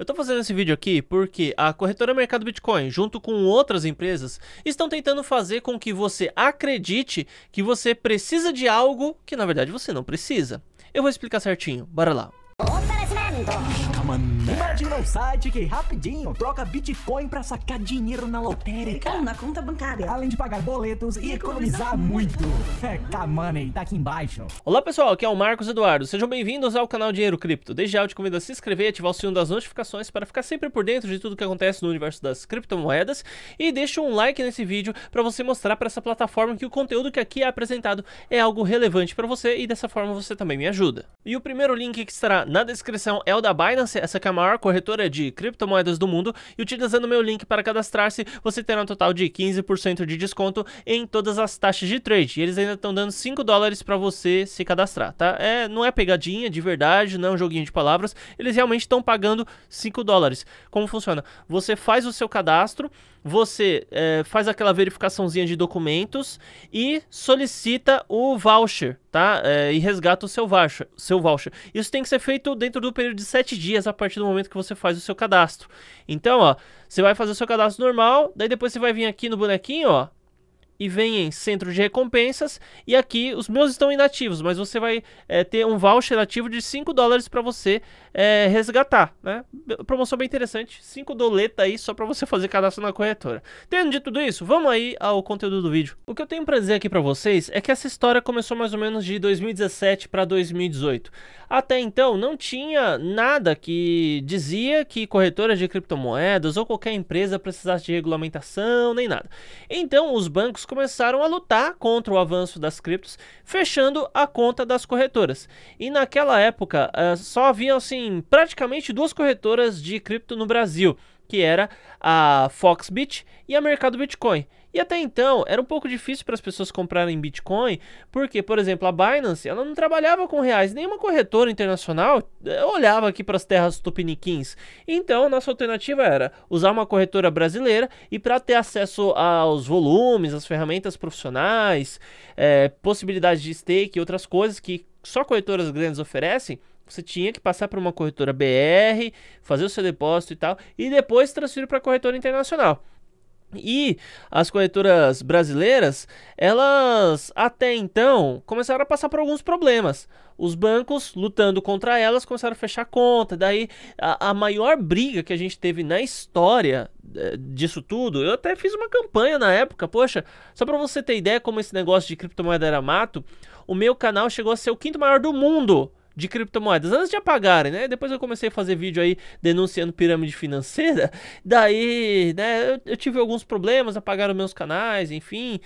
Eu estou fazendo esse vídeo aqui porque a corretora Mercado Bitcoin, junto com outras empresas, estão tentando fazer com que você acredite que você precisa de algo que na verdade você não precisa. Eu vou explicar certinho, bora lá. Imagina um site que rapidinho troca Bitcoin pra sacar dinheiro na lotérica. Ou então, na conta bancária. Além de pagar boletos e, e economizar, economizar muito. Feca Money, tá aqui embaixo. Olá, pessoal. Aqui é o Marcos Eduardo. Sejam bem-vindos ao canal Dinheiro Cripto. Desde já eu te convido a se inscrever e ativar o sino das notificações para ficar sempre por dentro de tudo que acontece no universo das criptomoedas. E deixa um like nesse vídeo para você mostrar para essa plataforma que o conteúdo que aqui é apresentado é algo relevante para você e dessa forma você também me ajuda. E o primeiro link que estará na descrição é o da Binance essa que é a maior corretora de criptomoedas do mundo, e utilizando meu link para cadastrar-se, você terá um total de 15% de desconto em todas as taxas de trade. E eles ainda estão dando 5 dólares para você se cadastrar, tá? É, não é pegadinha de verdade, não é um joguinho de palavras, eles realmente estão pagando 5 dólares. Como funciona? Você faz o seu cadastro, você é, faz aquela verificaçãozinha de documentos e solicita o voucher, tá? É, e resgata o seu voucher, seu voucher. Isso tem que ser feito dentro do período de 7 dias a partir do momento que você faz o seu cadastro. Então, ó, você vai fazer o seu cadastro normal, daí depois você vai vir aqui no bonequinho, ó, e vem em centro de recompensas. E aqui os meus estão inativos, mas você vai é, ter um voucher ativo de 5 dólares para você é, resgatar. Né? Promoção bem interessante, 5 doleta aí só para você fazer cadastro na corretora. Tendo dito tudo isso, vamos aí ao conteúdo do vídeo. O que eu tenho para dizer aqui para vocês é que essa história começou mais ou menos de 2017 para 2018. Até então, não tinha nada que dizia que corretoras de criptomoedas ou qualquer empresa precisasse de regulamentação nem nada. Então, os bancos começaram a lutar contra o avanço das criptos, fechando a conta das corretoras. E naquela época, eh, só havia assim, praticamente duas corretoras de cripto no Brasil, que era a Foxbit e a Mercado Bitcoin. E até então era um pouco difícil para as pessoas comprarem Bitcoin, porque, por exemplo, a Binance ela não trabalhava com reais, nenhuma corretora internacional eh, olhava aqui para as terras tupiniquins. Então, nossa alternativa era usar uma corretora brasileira e para ter acesso aos volumes, às ferramentas profissionais, é, de stake e outras coisas que só corretoras grandes oferecem, você tinha que passar por uma corretora BR, fazer o seu depósito e tal, e depois transferir para a corretora internacional. E as corretoras brasileiras, elas até então começaram a passar por alguns problemas. Os bancos, lutando contra elas, começaram a fechar conta. Daí a, a maior briga que a gente teve na história eh, disso tudo, eu até fiz uma campanha na época. Poxa, só para você ter ideia como esse negócio de criptomoeda era mato, o meu canal chegou a ser o quinto maior do mundo de criptomoedas, antes de apagarem, né? Depois eu comecei a fazer vídeo aí denunciando pirâmide financeira, daí, né, eu, eu tive alguns problemas, apagaram meus canais, enfim.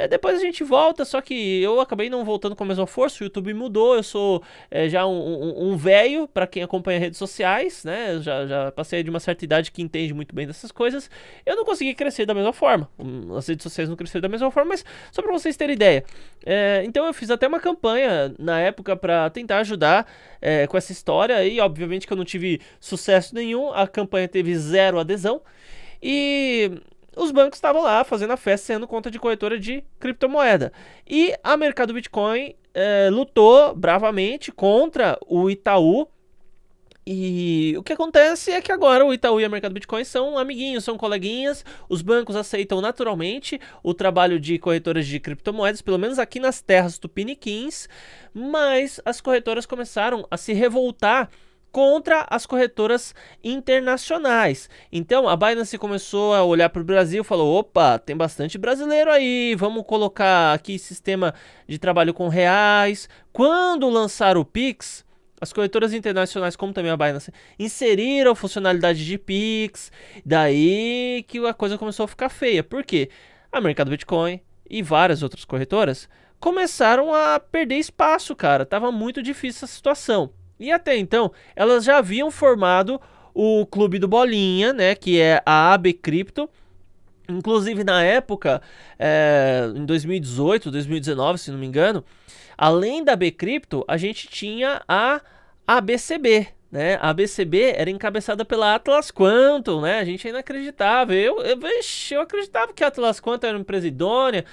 É, depois a gente volta, só que eu acabei não voltando com a mesma força, o YouTube mudou, eu sou é, já um, um, um velho para quem acompanha redes sociais, né? já, já passei de uma certa idade que entende muito bem dessas coisas. Eu não consegui crescer da mesma forma. Hum, as redes sociais não cresceram da mesma forma, mas só para vocês terem ideia. É, então eu fiz até uma campanha na época para tentar ajudar é, com essa história e obviamente que eu não tive sucesso nenhum, a campanha teve zero adesão. E os bancos estavam lá fazendo a festa, sendo conta de corretora de criptomoeda. E a mercado Bitcoin é, lutou bravamente contra o Itaú. E o que acontece é que agora o Itaú e o mercado Bitcoin são amiguinhos, são coleguinhas. Os bancos aceitam naturalmente o trabalho de corretoras de criptomoedas, pelo menos aqui nas terras tupiniquins. Mas as corretoras começaram a se revoltar contra as corretoras internacionais. Então a Binance começou a olhar para o Brasil e falou: opa, tem bastante brasileiro aí, vamos colocar aqui sistema de trabalho com reais. Quando lançar o Pix, as corretoras internacionais, como também a Binance, inseriram funcionalidade de Pix. Daí que a coisa começou a ficar feia. Por quê? A Mercado Bitcoin e várias outras corretoras começaram a perder espaço, cara. Tava muito difícil a situação. E até então, elas já haviam formado o Clube do Bolinha, né, que é a AB Cripto. Inclusive, na época, é, em 2018, 2019, se não me engano, além da AB Cripto, a gente tinha a ABCB, né? A ABCB era encabeçada pela Atlas Quantum, né? A gente ainda acreditava. Eu, eu, vixe, eu acreditava que a Atlas Quantum era uma empresa idônea,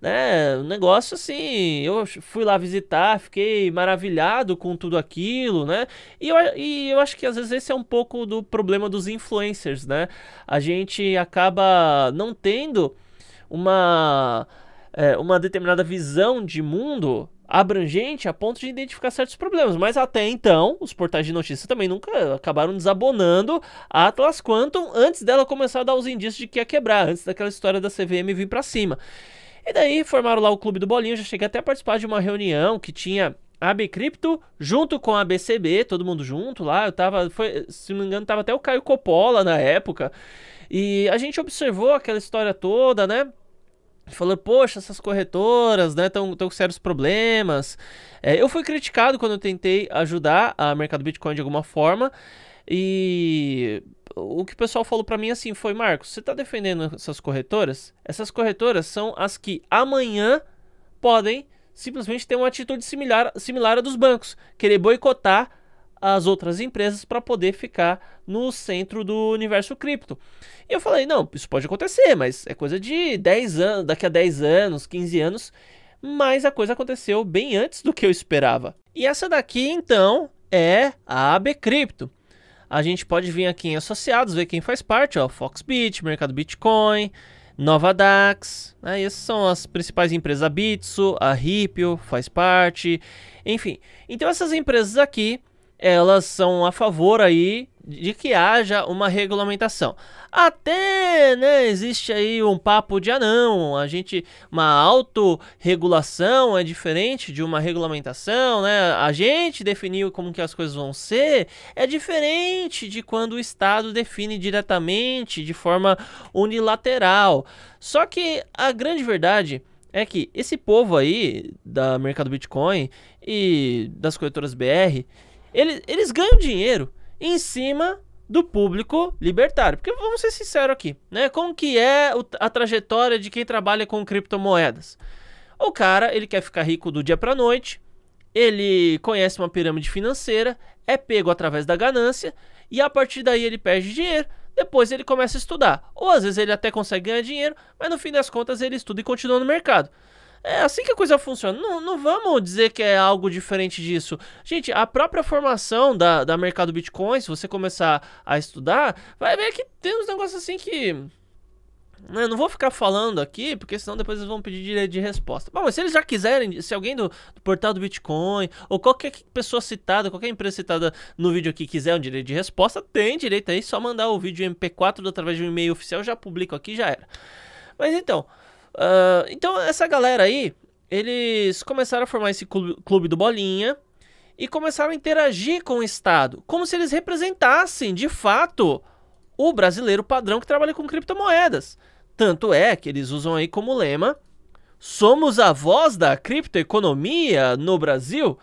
né? Um negócio assim, eu fui lá visitar, fiquei maravilhado com tudo aquilo, né? E eu, e eu acho que às vezes esse é um pouco do problema dos influencers, né? A gente acaba não tendo uma, é, uma determinada visão de mundo abrangente a ponto de identificar certos problemas. Mas até então, os portais de notícias também nunca acabaram desabonando a Atlas Quantum antes dela começar a dar os indícios de que ia quebrar, antes daquela história da CVM vir para cima. E daí formaram lá o Clube do Bolinho. já cheguei até a participar de uma reunião que tinha a Bcrypto junto com a BCB, todo mundo junto lá. Eu tava, foi, se não me engano, tava até o Caio Coppola na época. E a gente observou aquela história toda, né? Falando, poxa, essas corretoras, né, estão com sérios problemas. É, eu fui criticado quando eu tentei ajudar a mercado Bitcoin de alguma forma. E o que o pessoal falou para mim assim foi, Marcos, você tá defendendo essas corretoras? Essas corretoras são as que amanhã podem simplesmente ter uma atitude similar, similar à dos bancos, querer boicotar as outras empresas para poder ficar no centro do universo cripto. E eu falei, não, isso pode acontecer, mas é coisa de 10 anos, daqui a 10 anos, 15 anos, mas a coisa aconteceu bem antes do que eu esperava. E essa daqui, então, é a AB Cripto a gente pode vir aqui em associados, ver quem faz parte, ó, Foxbit, Mercado Bitcoin, nova né? Essas são as principais empresas, a Bitso, a Ripio faz parte, enfim. Então essas empresas aqui, elas são a favor aí de que haja uma regulamentação. Até, né, existe aí um papo de ah não, a gente uma autorregulação é diferente de uma regulamentação, né? A gente definiu como que as coisas vão ser, é diferente de quando o Estado define diretamente, de forma unilateral. Só que a grande verdade é que esse povo aí da mercado Bitcoin e das corretoras BR eles, eles ganham dinheiro em cima do público libertário. Porque vamos ser sinceros aqui, né? Como que é a trajetória de quem trabalha com criptomoedas? O cara, ele quer ficar rico do dia para noite, ele conhece uma pirâmide financeira, é pego através da ganância e a partir daí ele perde dinheiro. Depois ele começa a estudar, ou às vezes ele até consegue ganhar dinheiro, mas no fim das contas ele estuda e continua no mercado. É assim que a coisa funciona. Não, não vamos dizer que é algo diferente disso. Gente, a própria formação da, da mercado Bitcoin, se você começar a estudar, vai ver que tem uns negócios assim que. Né, eu não vou ficar falando aqui, porque senão depois eles vão pedir direito de resposta. Bom, mas se eles já quiserem, se alguém do, do, portal do Bitcoin, ou qualquer pessoa citada, qualquer empresa citada no vídeo aqui quiser um direito de resposta, tem direito aí, só mandar o vídeo MP4 através de um e-mail oficial, já publico aqui, já era. Mas então, ah, então, essa galera aí, eles começaram a formar esse clube, clube do Bolinha e começaram a interagir com o Estado, como se eles representassem, de fato, o brasileiro padrão que trabalha com criptomoedas. Tanto é que eles usam aí como lema: somos a voz da criptoeconomia no Brasil.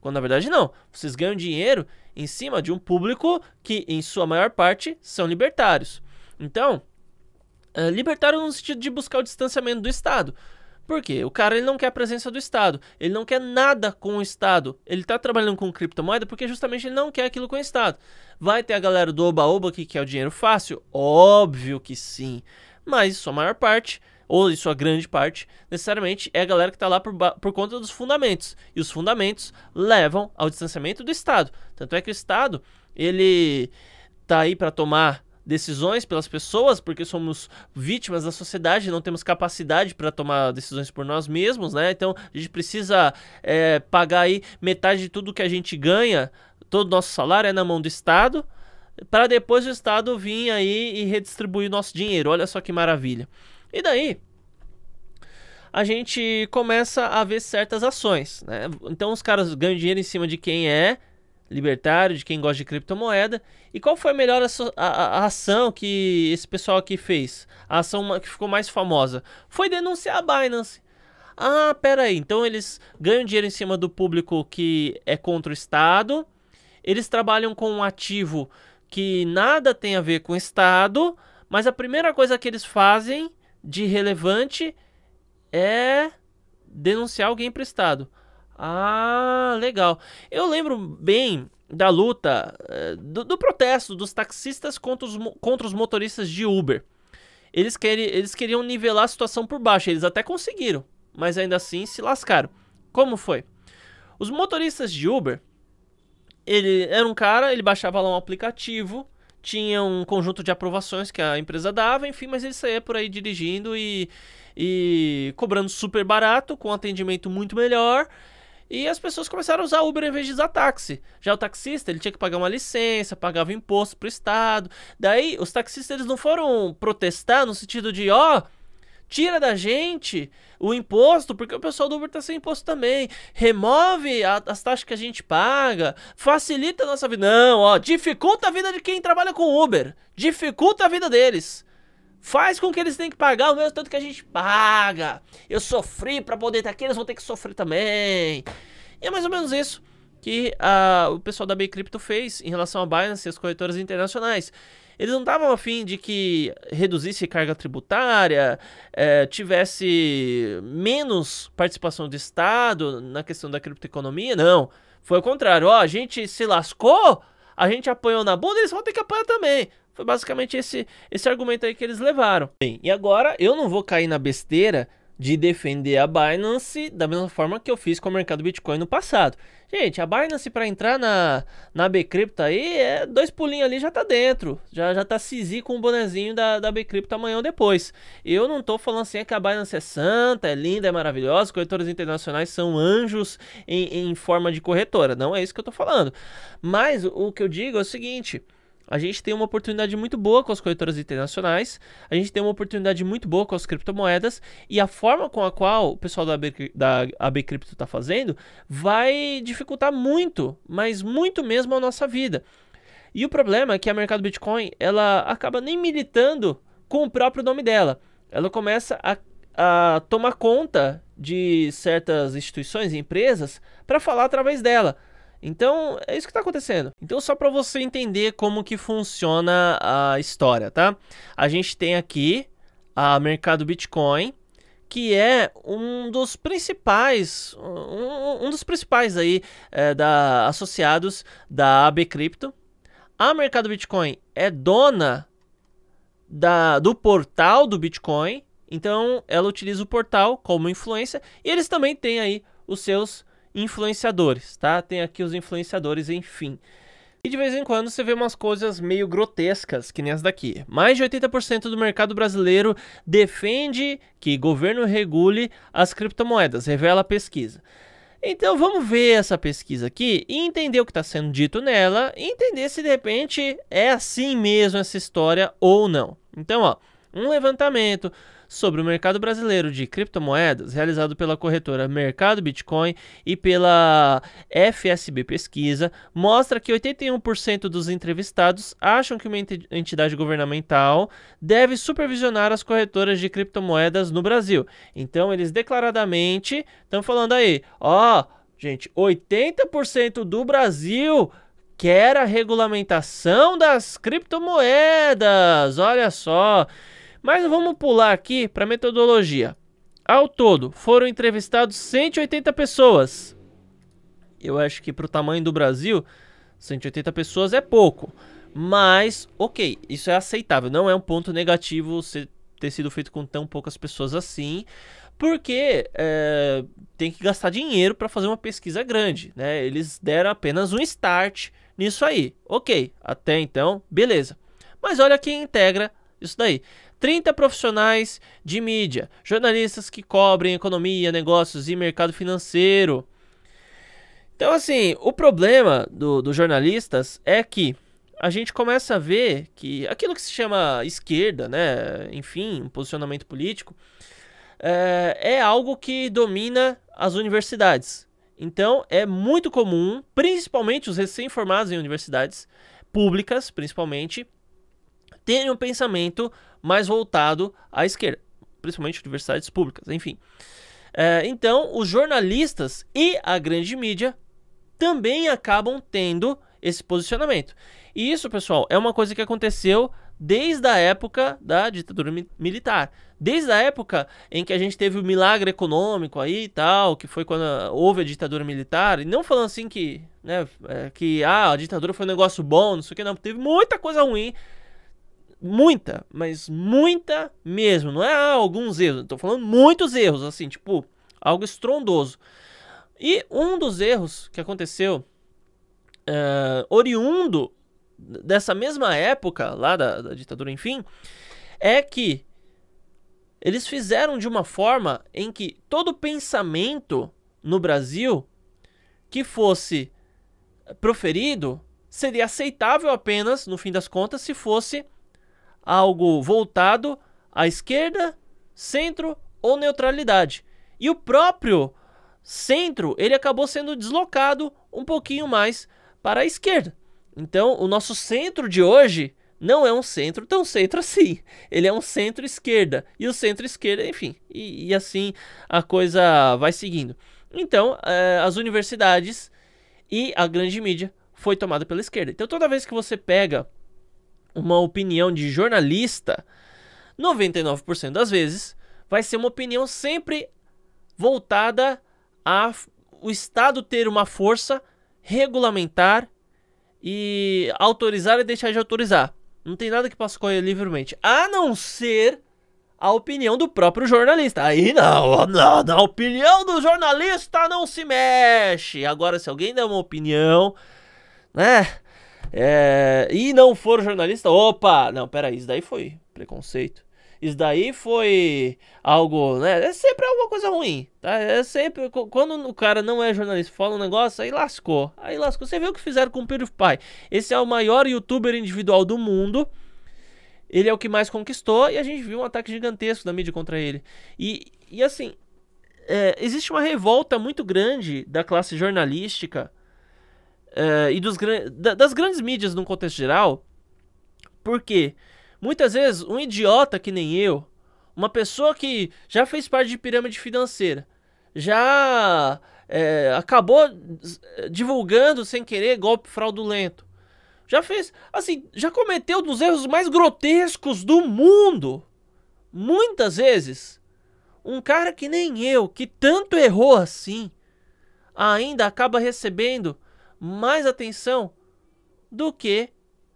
Quando na verdade não, vocês ganham dinheiro em cima de um público que, em sua maior parte, são libertários. Então, eh, libertaram libertário no sentido de buscar o distanciamento do Estado. Por quê? O cara ele não quer a presença do Estado, ele não quer nada com o Estado. Ele está trabalhando com criptomoeda porque justamente ele não quer aquilo com o Estado. Vai ter a galera do Oba-Oba que quer é o dinheiro fácil? Óbvio que sim. Mas sua maior parte, ou sua grande parte, necessariamente é a galera que está lá por, por conta dos fundamentos. E os fundamentos levam ao distanciamento do Estado. Tanto é que o Estado, ele tá aí para tomar decisões pelas pessoas, porque somos vítimas da sociedade, não temos capacidade para tomar decisões por nós mesmos, né? Então a gente precisa é, pagar aí metade de tudo que a gente ganha, todo o nosso salário é na mão do Estado, para depois o Estado vir aí e redistribuir nosso dinheiro. Olha só que maravilha. E daí? A gente começa a ver certas ações, né? Então os caras ganham dinheiro em cima de quem é, libertário, de quem gosta de criptomoeda. E qual foi a melhor a, a, a ação que esse pessoal aqui fez? A ação que ficou mais famosa foi denunciar a Binance. Ah, pera aí, então eles ganham dinheiro em cima do público que é contra o Estado. Eles trabalham com um ativo que nada tem a ver com o Estado, mas a primeira coisa que eles fazem de relevante é denunciar alguém para o Estado. Ah, legal. Eu lembro bem da luta, eh, do, do protesto dos taxistas contra os, contra os motoristas de Uber. Eles, querem, eles queriam nivelar a situação por baixo, eles até conseguiram, mas ainda assim se lascaram. Como foi? Os motoristas de Uber, ele era um cara, ele baixava lá um aplicativo, tinha um conjunto de aprovações que a empresa dava, enfim, mas ele saía por aí dirigindo e, e cobrando super barato, com atendimento muito melhor e as pessoas começaram a usar Uber em vez de usar táxi. Já o taxista, ele tinha que pagar uma licença, pagava imposto pro estado. Daí, os taxistas eles não foram protestar no sentido de, ó, oh, tira da gente o imposto, porque o pessoal do Uber tá sem imposto também. Remove a, as taxas que a gente paga, facilita a nossa vida. Não, ó, dificulta a vida de quem trabalha com Uber, dificulta a vida deles. Faz com que eles tenham que pagar o mesmo tanto que a gente paga. Eu sofri para poder estar tá aqui, eles vão ter que sofrer também. E é mais ou menos isso que uh, o pessoal da Bay Crypto fez em relação a Binance e as corretoras internacionais. Eles não estavam afim de que reduzisse carga tributária, eh, tivesse menos participação do Estado na questão da criptoeconomia, não. Foi o contrário, ó, a gente se lascou, a gente apanhou na bunda, eles vão ter que apanhar também. Foi basicamente esse, esse argumento aí que eles levaram. Bem, e agora eu não vou cair na besteira de defender a Binance da mesma forma que eu fiz com o mercado Bitcoin no passado. Gente, a Binance para entrar na, na Bcrypto aí, é, dois pulinhos ali já tá dentro. Já já tá cisi com o bonezinho da, da Bcrypto amanhã ou depois. Eu não tô falando assim é que a Binance é santa, é linda, é maravilhosa, corretoras internacionais são anjos em, em forma de corretora. Não é isso que eu tô falando. Mas o que eu digo é o seguinte a gente tem uma oportunidade muito boa com as corretoras internacionais, a gente tem uma oportunidade muito boa com as criptomoedas e a forma com a qual o pessoal da AB, da AB Cripto está fazendo vai dificultar muito, mas muito mesmo a nossa vida. E o problema é que a mercado Bitcoin ela acaba nem militando com o próprio nome dela. Ela começa a a tomar conta de certas instituições e empresas para falar através dela. Então, é isso que está acontecendo. Então, só para você entender como que funciona a história, tá? A gente tem aqui a mercado Bitcoin, que é um dos principais, um, um dos principais aí é, da, associados da AB Crypto. A mercado Bitcoin é dona da, do portal do Bitcoin, então ela utiliza o portal como influência e eles também têm aí os seus influenciadores, tá? Tem aqui os influenciadores, enfim. E de vez em quando você vê umas coisas meio grotescas, que nem as daqui. Mais de 80% do mercado brasileiro defende que governo regule as criptomoedas, revela a pesquisa. Então vamos ver essa pesquisa aqui e entender o que está sendo dito nela e entender se de repente é assim mesmo essa história ou não. Então, ó, um levantamento sobre o mercado brasileiro de criptomoedas realizado pela corretora Mercado Bitcoin e pela FSB Pesquisa mostra que 81% dos entrevistados acham que uma entidade governamental deve supervisionar as corretoras de criptomoedas no Brasil. Então eles declaradamente estão falando aí, ó, oh, gente, 80% do Brasil quer a regulamentação das criptomoedas. Olha só. Mas vamos pular aqui para metodologia. Ao todo, foram entrevistados 180 pessoas. Eu acho que para o tamanho do Brasil, 180 pessoas é pouco. Mas, ok, isso é aceitável. Não é um ponto negativo ser ter sido feito com tão poucas pessoas assim. Porque é, tem que gastar dinheiro para fazer uma pesquisa grande. Né? Eles deram apenas um start nisso aí. Ok, até então, beleza. Mas olha quem integra isso daí. 30 profissionais de mídia, jornalistas que cobrem economia, negócios e mercado financeiro. Então, assim, o problema dos do jornalistas é que a gente começa a ver que aquilo que se chama esquerda, né, enfim, um posicionamento político, é, é algo que domina as universidades. Então, é muito comum, principalmente os recém-formados em universidades públicas, principalmente, terem um pensamento mais voltado à esquerda, principalmente universidades públicas, enfim. É, então, os jornalistas e a grande mídia também acabam tendo esse posicionamento. E isso, pessoal, é uma coisa que aconteceu desde a época da ditadura militar. Desde a época em que a gente teve o milagre econômico aí e tal, que foi quando houve a ditadura militar, e não falando assim que, né, é, que ah, a ditadura foi um negócio bom, não sei o que, não. Teve muita coisa ruim muita, mas muita mesmo. Não é ah, alguns erros, estou falando muitos erros, assim, tipo, algo estrondoso. E um dos erros que aconteceu, uh, oriundo dessa mesma época, lá da, da ditadura, enfim, é que eles fizeram de uma forma em que todo pensamento no Brasil que fosse proferido seria aceitável apenas, no fim das contas, se fosse algo voltado à esquerda, centro ou neutralidade. E o próprio centro, ele acabou sendo deslocado um pouquinho mais para a esquerda. Então, o nosso centro de hoje não é um centro tão centro assim. Ele é um centro-esquerda. E o centro-esquerda, enfim. E, e, assim a coisa vai seguindo. Então, é, as universidades e a grande mídia foi tomada pela esquerda. Então, toda vez que você pega uma opinião de jornalista, 99% das vezes vai ser uma opinião sempre voltada a o Estado ter uma força regulamentar e autorizar e deixar de autorizar. Não tem nada que possa correr livremente, a não ser a opinião do próprio jornalista. Aí não, não, a opinião do jornalista não se mexe. Agora, se alguém der uma opinião, né? É, e não for jornalista? Opa! Não, peraí, isso daí foi preconceito. Isso daí foi algo, né? É sempre alguma coisa ruim, tá? É sempre. Quando o cara não é jornalista, fala um negócio, aí lascou. Aí lascou. Você viu o que fizeram com o PewDiePie. Esse é o maior youtuber individual do mundo. Ele é o que mais conquistou e a gente viu um ataque gigantesco da mídia contra ele. E, e assim, é, existe uma revolta muito grande da classe jornalística uh, e dos, da, das grandes mídias num contexto geral, porque muitas vezes um idiota que nem eu, uma pessoa que já fez parte de pirâmide financeira, já é, acabou divulgando sem querer golpe fraudulento, já fez, assim, já cometeu um dos erros mais grotescos do mundo. Muitas vezes, um cara que nem eu, que tanto errou assim, ainda acaba recebendo mais atenção do que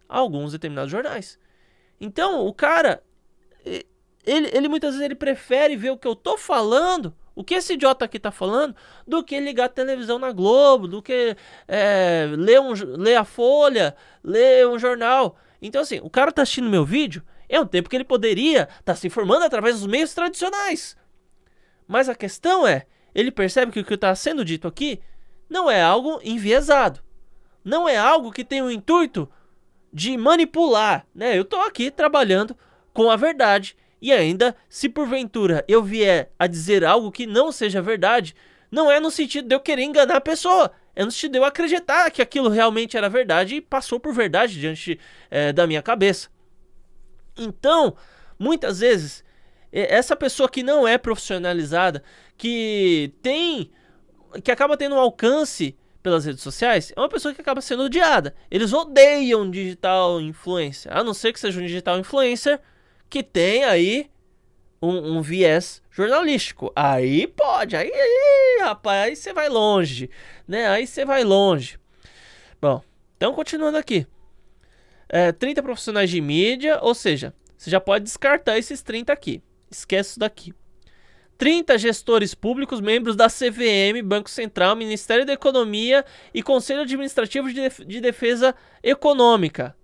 alguns determinados jornais. Então, o cara, ele, ele muitas vezes ele prefere ver o que eu tô falando, o que esse idiota aqui tá falando, do que ligar a televisão na Globo, do que é, ler, um, ler a Folha, ler um jornal. Então, assim, o cara tá assistindo meu vídeo, é um tempo que ele poderia estar tá se informando através dos meios tradicionais. Mas a questão é, ele percebe que o que está sendo dito aqui não é algo enviesado. Não é algo que tem o intuito de manipular, né? Eu estou aqui trabalhando com a verdade e ainda, se porventura eu vier a dizer algo que não seja verdade, não é no sentido de eu querer enganar a pessoa, é no sentido de eu acreditar que aquilo realmente era verdade e passou por verdade diante é, da minha cabeça. Então, muitas vezes, essa pessoa que não é profissionalizada, que tem que acaba tendo um alcance pelas redes sociais é uma pessoa que acaba sendo odiada. Eles odeiam digital influencer, a não ser que seja um digital influencer que tem aí um, um viés jornalístico. Aí pode, aí, aí rapaz, aí você vai longe, né? Aí você vai longe. Bom, então continuando aqui. É, 30 profissionais de mídia, ou seja, você já pode descartar esses 30 aqui. Esquece isso daqui. 30 gestores públicos, membros da CVM, Banco Central, Ministério da Economia e Conselho Administrativo de, de Defesa Econômica.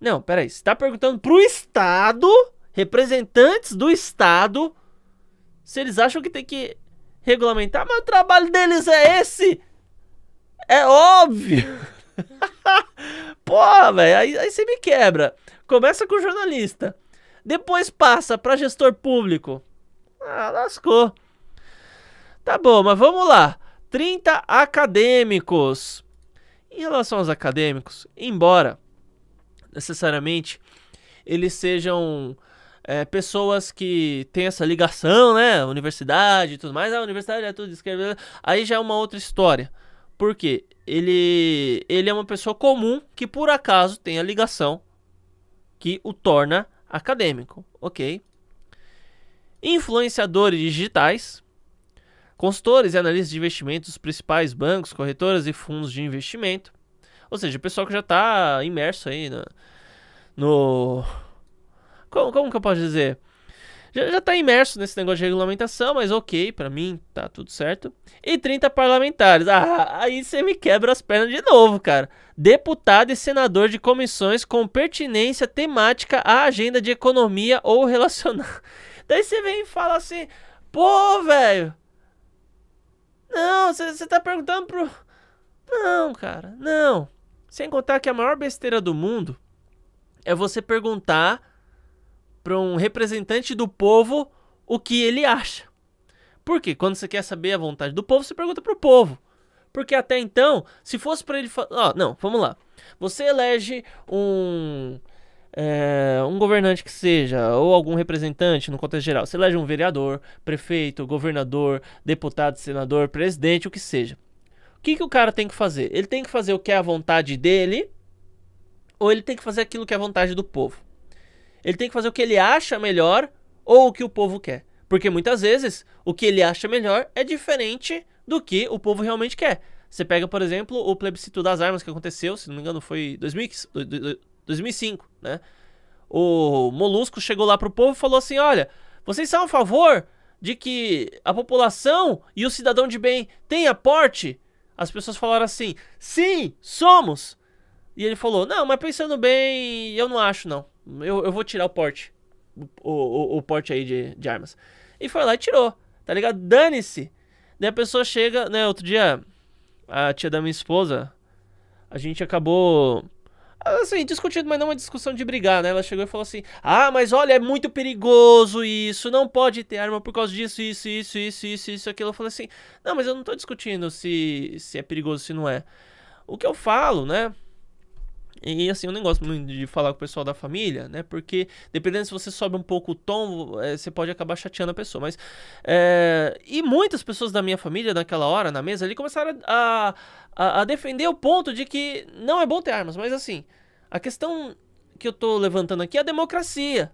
Não, peraí, você está perguntando para o Estado, representantes do Estado, se eles acham que tem que regulamentar, mas o trabalho deles é esse! É óbvio! Porra, velho, aí, aí você me quebra. Começa com o jornalista, depois passa para gestor público, ah, lascou. Tá bom, mas vamos lá. 30 acadêmicos. Em relação aos acadêmicos, embora necessariamente eles sejam é, pessoas que têm essa ligação, né? Universidade e tudo mais. a universidade é tudo esquerda. Aí já é uma outra história. Porque ele, ele é uma pessoa comum que por acaso tem a ligação que o torna acadêmico, ok? influenciadores digitais, consultores e analistas de investimentos dos principais bancos, corretoras e fundos de investimento. Ou seja, o pessoal que já está imerso aí no. no como, como, que eu posso dizer? Já, está imerso nesse negócio de regulamentação, mas ok, para mim tá tudo certo. E 30 parlamentares. Ah, aí você me quebra as pernas de novo, cara. Deputado e senador de comissões com pertinência temática à agenda de economia ou relacionada Daí você vem e fala assim, pô, velho. Não, você tá perguntando pro. Não, cara, não. Sem contar que a maior besteira do mundo é você perguntar para um representante do povo o que ele acha. Porque quando você quer saber a vontade do povo, você pergunta pro povo. Porque até então, se fosse para ele falar, oh, não, vamos lá. Você elege um é, um governante que seja, ou algum representante no contexto geral, você elege um vereador, prefeito, governador, deputado, senador, presidente, o que seja. O que, que o cara tem que fazer? Ele tem que fazer o que é a vontade dele, ou ele tem que fazer aquilo que é a vontade do povo? Ele tem que fazer o que ele acha melhor ou o que o povo quer. Porque muitas vezes o que ele acha melhor é diferente do que o povo realmente quer. Você pega, por exemplo, o plebiscito das armas que aconteceu, se não me engano, foi 2000, 2005, né? O Molusco chegou lá pro povo e falou assim: olha, vocês são a favor de que a população e o cidadão de bem tenha porte? As pessoas falaram assim: sim, somos. E ele falou: não, mas pensando bem, eu não acho, não. Eu, eu vou tirar o porte. O, o, o porte aí de, de armas. E foi lá e tirou, tá ligado? Dane-se. Daí a pessoa chega, né? Outro dia, a tia da minha esposa, a gente acabou assim, discutindo, mas não uma discussão de brigar, né? Ela chegou e falou assim: Ah, mas olha, é muito perigoso isso, não pode ter arma por causa disso, isso, isso, isso, isso, isso, aquilo. Eu falei assim: Não, mas eu não tô discutindo se, se é perigoso, se não é. O que eu falo, né? E assim, eu nem gosto muito de falar com o pessoal da família, né? Porque dependendo se você sobe um pouco o tom, é, você pode acabar chateando a pessoa. Mas. É, e muitas pessoas da minha família, naquela hora, na mesa ali, começaram a, a, a, defender o ponto de que não é bom ter armas. Mas assim, a questão que eu tô levantando aqui é a democracia,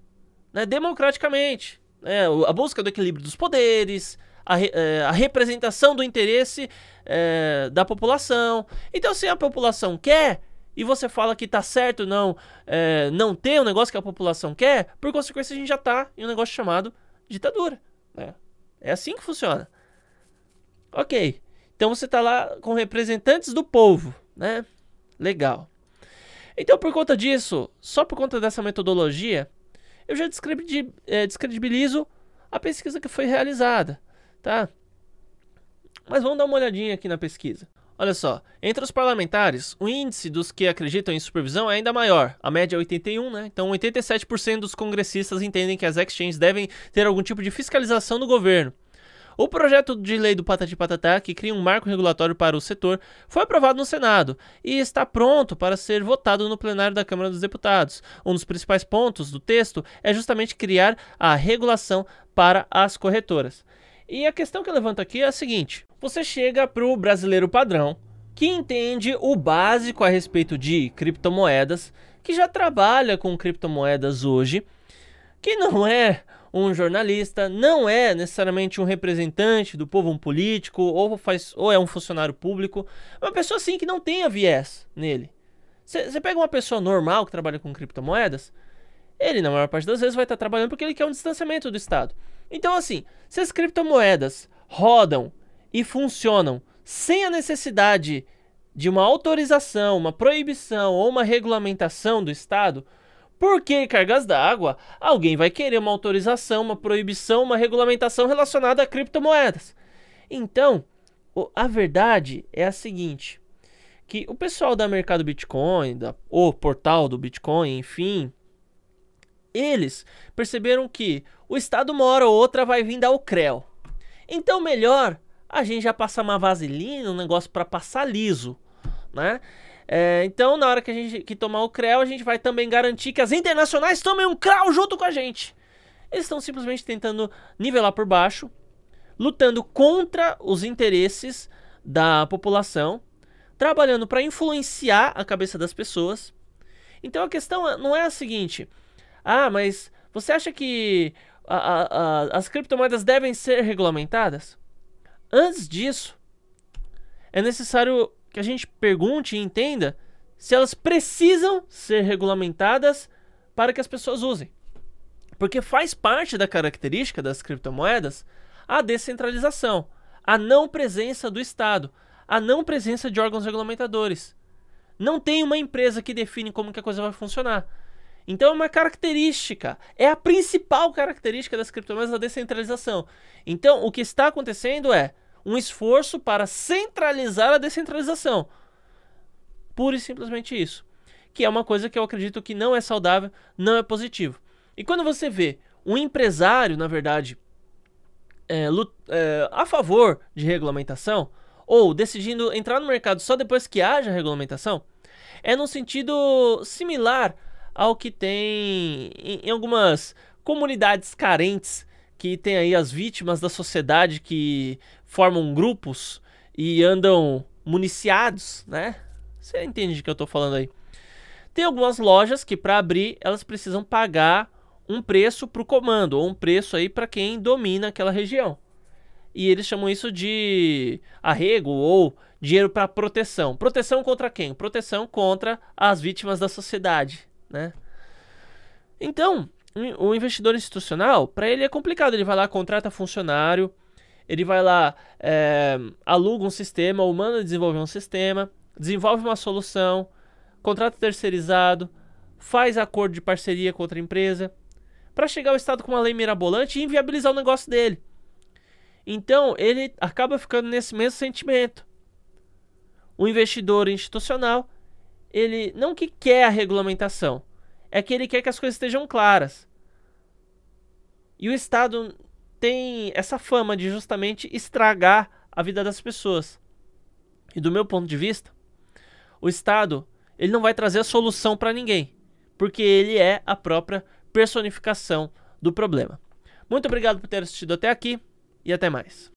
né? Democraticamente. Né? A busca do equilíbrio dos poderes, a, é, a, representação do interesse é, da população. Então, se a população quer, e você fala que tá certo não é, não ter o negócio que a população quer, por consequência a gente já tá em um negócio chamado ditadura. Né? É assim que funciona. Ok. Então você tá lá com representantes do povo, né? Legal. Então por conta disso, só por conta dessa metodologia, eu já é, descredibilizo a pesquisa que foi realizada, tá? Mas vamos dar uma olhadinha aqui na pesquisa. Olha só, entre os parlamentares, o índice dos que acreditam em supervisão é ainda maior. A média é 81, né? Então 87% dos congressistas entendem que as exchanges devem ter algum tipo de fiscalização do governo. O projeto de lei do Patati Patatá, que cria um marco regulatório para o setor, foi aprovado no Senado e está pronto para ser votado no plenário da Câmara dos Deputados. Um dos principais pontos do texto é justamente criar a regulação para as corretoras. E a questão que eu levanto aqui é a seguinte: você chega para o brasileiro padrão, que entende o básico a respeito de criptomoedas, que já trabalha com criptomoedas hoje, que não é um jornalista, não é necessariamente um representante do povo, um político, ou, faz, ou é um funcionário público, é uma pessoa assim que não tenha viés nele. Você pega uma pessoa normal que trabalha com criptomoedas, ele na maior parte das vezes vai estar tá trabalhando porque ele quer um distanciamento do Estado. Então assim, se as criptomoedas rodam e funcionam sem a necessidade de uma autorização, uma proibição ou uma regulamentação do Estado, por que cargas d'água? Alguém vai querer uma autorização, uma proibição, uma regulamentação relacionada a criptomoedas. Então, a verdade é a seguinte: que o pessoal da Mercado Bitcoin, da, o portal do Bitcoin, enfim, eles perceberam que o Estado uma hora ou outra vai vir dar o CREO. Então, melhor a gente já passa uma vaselina, um negócio para passar liso, né? É, então, na hora que a gente que tomar o CREL, a gente vai também garantir que as internacionais tomem um CREL junto com a gente. Eles estão simplesmente tentando nivelar por baixo, lutando contra os interesses da população, trabalhando para influenciar a cabeça das pessoas. Então a questão é, não é a seguinte: ah, mas você acha que a, a, a, as criptomoedas devem ser regulamentadas? Antes disso, é necessário que a gente pergunte e entenda se elas precisam ser regulamentadas para que as pessoas usem. Porque faz parte da característica das criptomoedas a descentralização, a não presença do Estado, a não presença de órgãos regulamentadores. Não tem uma empresa que define como que a coisa vai funcionar. Então é uma característica, é a principal característica das criptomoedas a descentralização. Então o que está acontecendo é um esforço para centralizar a descentralização. Pura e simplesmente isso. Que é uma coisa que eu acredito que não é saudável, não é positivo. E quando você vê um empresário, na verdade, é, é, a favor de regulamentação, ou decidindo entrar no mercado só depois que haja regulamentação, é num sentido similar ao que tem em algumas comunidades carentes que tem aí as vítimas da sociedade que formam grupos e andam municiados, né? Você entende de que eu estou falando aí? Tem algumas lojas que para abrir elas precisam pagar um preço para o comando ou um preço aí para quem domina aquela região. E eles chamam isso de arrego ou dinheiro para proteção. Proteção contra quem? Proteção contra as vítimas da sociedade, né? Então, o investidor institucional, para ele é complicado. Ele vai lá, contrata funcionário, ele vai lá, é, aluga um sistema, ou manda desenvolver um sistema, desenvolve uma solução, contrata terceirizado, faz acordo de parceria com outra empresa, para chegar ao Estado com uma lei mirabolante e inviabilizar o negócio dele. Então, ele acaba ficando nesse mesmo sentimento. O investidor institucional ele não que quer a regulamentação, é que ele quer que as coisas estejam claras. E o Estado tem essa fama de justamente estragar a vida das pessoas. E do meu ponto de vista, o Estado ele não vai trazer a solução para ninguém, porque ele é a própria personificação do problema. Muito obrigado por ter assistido até aqui e até mais.